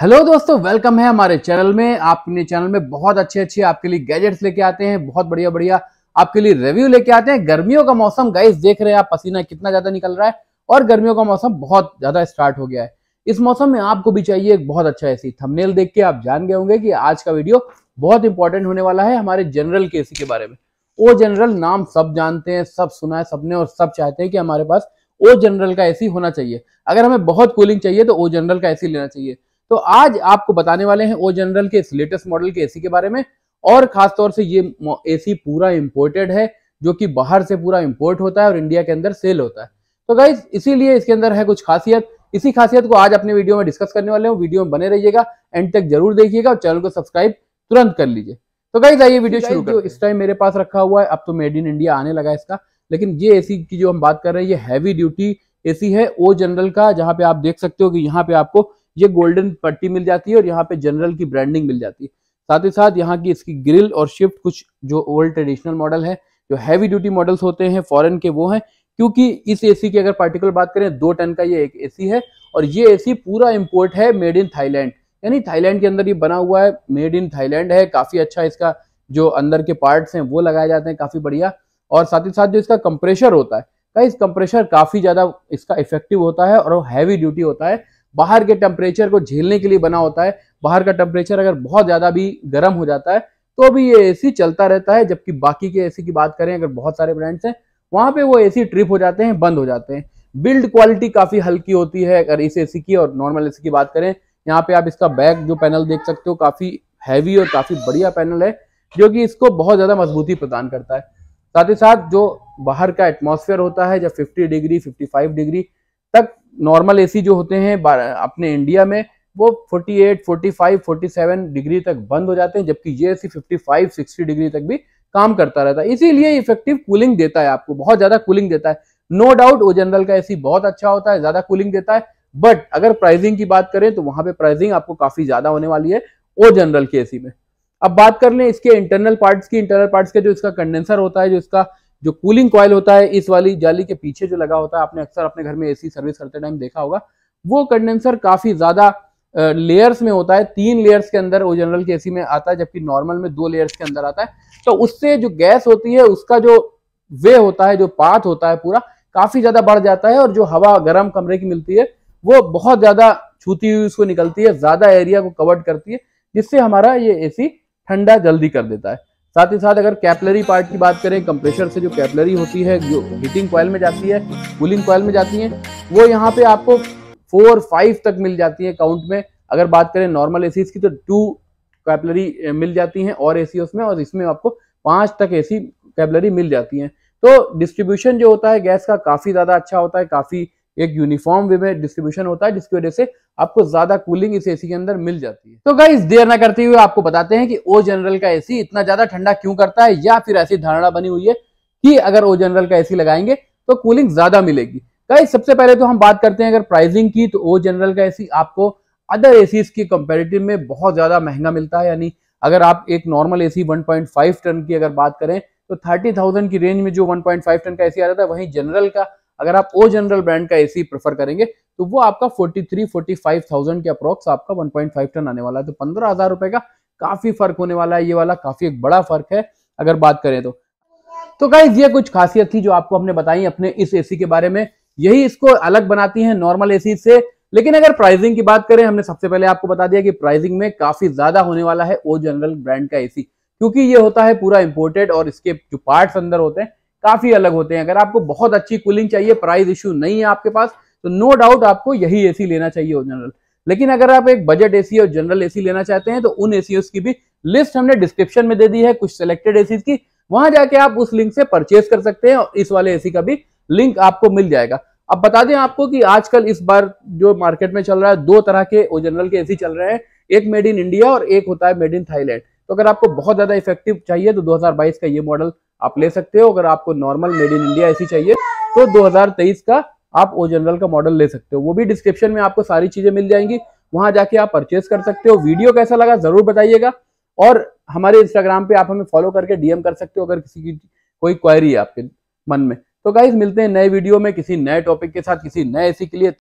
hello दोस्तों welcome है हमारे चैनल में आप अपने चैनल में बहुत अच्छे अच्छे आपके लिए गैजेट्स लेके आते हैं बहुत बढ़िया बढ़िया आपके लिए रिव्यू लेके आते हैं गर्मियों का मौसम गाइस देख रहे हैं आप पसीना कितना ज्यादा निकल रहा है और गर्मियों का मौसम बहुत ज्यादा स्टार्ट हो गया है इस मौसम में आपको भी चाहिए एक बहुत अच्छा एसी थमनेल देख के आप जान गए होंगे कि आज का वीडियो बहुत इंपॉर्टेंट होने वाला है हमारे जनरल के एसी के बारे में ओ जनरल नाम सब जानते हैं सब सुना है सबने और सब चाहते हैं कि हमारे पास ओ जनरल का एसी होना चाहिए अगर हमें बहुत कूलिंग चाहिए तो ओ जनरल का एसी लेना चाहिए तो आज आपको बताने वाले हैं ओ जनरल के इस लेटेस्ट मॉडल के एसी के बारे में और खासतौर से ये एसी पूरा इम्पोर्टेड है जो कि बाहर से पूरा इम्पोर्ट होता है और इंडिया के अंदर सेल होता है तो गाइज इसीलिए इसके अंदर है कुछ खासियत इसी खासियत को आज अपने वीडियो में डिस्कस करने वाले हूँ वीडियो में बने रहिएगा एंड तक जरूर देखिएगा और चैनल को सब्सक्राइब तुरंत कर लीजिए तो गाइज आइए वीडियो तो शुरू करो इस टाइम मेरे पास रखा हुआ है अब तो मेड इन इंडिया आने लगा इसका लेकिन ये एसी की जो हम बात कर रहे हैं ये हैवी ड्यूटी एसी है ओ जनरल का जहां पे आप देख सकते हो कि यहाँ पे आपको ये गोल्डन पट्टी मिल जाती है और यहाँ पे जनरल की ब्रांडिंग मिल जाती है साथ ही साथ यहाँ की इसकी ग्रिल और शिफ्ट कुछ जो ओल्ड ट्रेडिशनल मॉडल है जो हैवी ड्यूटी मॉडल्स होते हैं फॉरेन के वो हैं क्योंकि इस एसी की अगर पार्टिकुलर बात करें दो टन का ये एक एसी है और ये एसी पूरा इम्पोर्ट है मेड इन थाईलैंड यानी थाईलैंड के अंदर ये बना हुआ है मेड इन थाईलैंड है काफी अच्छा इसका जो अंदर के पार्ट्स हैं वो लगाए जाते हैं काफी बढ़िया और साथ ही साथ जो इसका कंप्रेशर होता है का इस कंप्रेशर काफी ज्यादा इसका इफेक्टिव होता है और वो हैवी ड्यूटी होता है बाहर के टेम्परेचर को झेलने के लिए बना होता है बाहर का टेम्परेचर अगर बहुत ज़्यादा भी गर्म हो जाता है तो भी ये एसी चलता रहता है जबकि बाकी के एसी की बात करें अगर बहुत सारे ब्रांड्स हैं वहां पे वो एसी ट्रिप हो जाते हैं बंद हो जाते हैं बिल्ड क्वालिटी काफ़ी हल्की होती है अगर इस एसी की और नॉर्मल एसी की बात करें यहाँ पे आप इसका बैक जो पैनल देख सकते हो काफ़ी हैवी और काफ़ी बढ़िया पैनल है जो कि इसको बहुत ज़्यादा मजबूती प्रदान करता है साथ ही साथ जो बाहर का एटमॉस्फेयर होता है जब 50 डिग्री 55 डिग्री तक नॉर्मल एसी जो होते हैं अपने इंडिया में वो 48, 45, 47 डिग्री तक बंद हो जाते हैं जबकि ये एसी 55, 60 डिग्री तक भी काम करता रहता है इसीलिए इफेक्टिव कूलिंग देता है आपको बहुत ज्यादा कूलिंग देता है नो डाउट वो जनरल का एसी बहुत अच्छा होता है ज्यादा कूलिंग देता है बट अगर प्राइजिंग की बात करें तो वहां पर प्राइजिंग आपको काफी ज्यादा होने वाली है ओ जनरल के ए में अब बात कर लें इसके इंटरनल पार्ट्स की इंटरनल पार्ट्स का जो इसका कंडेंसर होता है जो इसका जो कूलिंग कॉयल होता है इस वाली जाली के पीछे जो लगा होता है आपने अक्सर अपने घर में एसी सर्विस करते टाइम देखा होगा वो कंडेंसर काफी ज्यादा लेयर्स में होता है तीन लेयर्स के अंदर वो जनरल के एसी में आता है जबकि नॉर्मल में दो लेयर्स के अंदर आता है तो उससे जो गैस होती है उसका जो वे होता है जो पाथ होता है पूरा काफी ज्यादा बढ़ जाता है और जो हवा गर्म कमरे की मिलती है वो बहुत ज्यादा छूती हुई उसको निकलती है ज्यादा एरिया को कवर करती है जिससे हमारा ये एसी ठंडा जल्दी कर देता है साथ ही साथ अगर कैपलरी पार्ट की बात करें कंप्रेशर से जो कैपलरी होती है जो हीटिंग कॉयल में जाती है कूलिंग कॉयल में जाती है वो यहाँ पे आपको फोर फाइव तक मिल जाती है काउंट में अगर बात करें नॉर्मल ए की तो टू कैपलरी मिल जाती है और ए उसमें और इसमें आपको पांच तक ए कैपलरी मिल जाती है तो डिस्ट्रीब्यूशन जो होता है गैस का काफ़ी ज़्यादा अच्छा होता है काफ़ी एक यूनिफॉर्म वे में डिस्ट्रीब्यूशन होता है जिसकी वजह से आपको ज्यादा कूलिंग इस एसी के अंदर मिल जाती है तो गाइस देर ना करते हुए आपको बताते हैं कि ओ जनरल का एसी इतना ज्यादा ठंडा क्यों करता है या फिर ऐसी धारणा बनी हुई है कि अगर ओ जनरल का एसी लगाएंगे तो कूलिंग ज्यादा मिलेगी गाइस सबसे पहले तो हम बात करते हैं अगर प्राइसिंग की तो ओ जनरल का एसी आपको अदर एसी की कंपेरेटिव में बहुत ज्यादा महंगा मिलता है यानी अगर आप एक नॉर्मल एसी 1.5 टन की अगर बात करें तो 30,000 की रेंज में जो 1.5 टन का एसी आ जाता है वहीं जनरल का अगर आप ओ जनरल ब्रांड का एसी प्रेफर करेंगे तो वो आपका 43 45,000 के अप्रोक्स आपका 1.5 टन आने वाला है तो पंद्रह हजार रुपए का काफी फर्क होने वाला है ये वाला काफी एक बड़ा फर्क है अगर बात करें तो तो गाइज ये कुछ खासियत थी जो आपको हमने बताई अपने इस एसी के बारे में यही इसको अलग बनाती है नॉर्मल एसी से लेकिन अगर प्राइसिंग की बात करें हमने सबसे पहले आपको बता दिया कि प्राइसिंग में काफी ज्यादा होने वाला है ओ जनरल ब्रांड का एसी क्योंकि ये होता है पूरा इंपोर्टेड और इसके जो पार्ट्स अंदर होते हैं काफी अलग होते हैं अगर आपको बहुत अच्छी कूलिंग चाहिए प्राइस इश्यू नहीं है आपके पास तो नो डाउट आपको यही एसी लेना चाहिए जनरल लेकिन अगर आप एक बजट एसी और जनरल एसी लेना चाहते हैं तो उन एसीओ की भी लिस्ट हमने डिस्क्रिप्शन में दे दी है कुछ सिलेक्टेड एसी की वहां जाके आप उस लिंक से परचेज कर सकते हैं और इस वाले एसी का भी लिंक आपको मिल जाएगा अब बता दें आपको कि आजकल इस बार जो मार्केट में चल रहा है दो तरह के ओ जनरल के एसी चल रहे हैं एक मेड इन इंडिया और एक होता है मेड इन थाईलैंड तो अगर आपको बहुत ज्यादा इफेक्टिव चाहिए तो 2022 का ये मॉडल आप ले सकते हो अगर आपको नॉर्मल मेड इन इंडिया ऐसी चाहिए तो 2023 का आप ओ जनरल का मॉडल ले सकते हो वो भी डिस्क्रिप्शन में आपको सारी चीजें मिल जाएंगी वहां जाके आप परचेज कर सकते हो वीडियो कैसा लगा जरूर बताइएगा और हमारे इंस्टाग्राम पे आप हमें फॉलो करके डीएम कर सकते हो अगर किसी की कोई क्वायरी है आपके मन में तो गाइज मिलते हैं नए वीडियो में किसी नए टॉपिक के साथ किसी नए ऐसी के लिए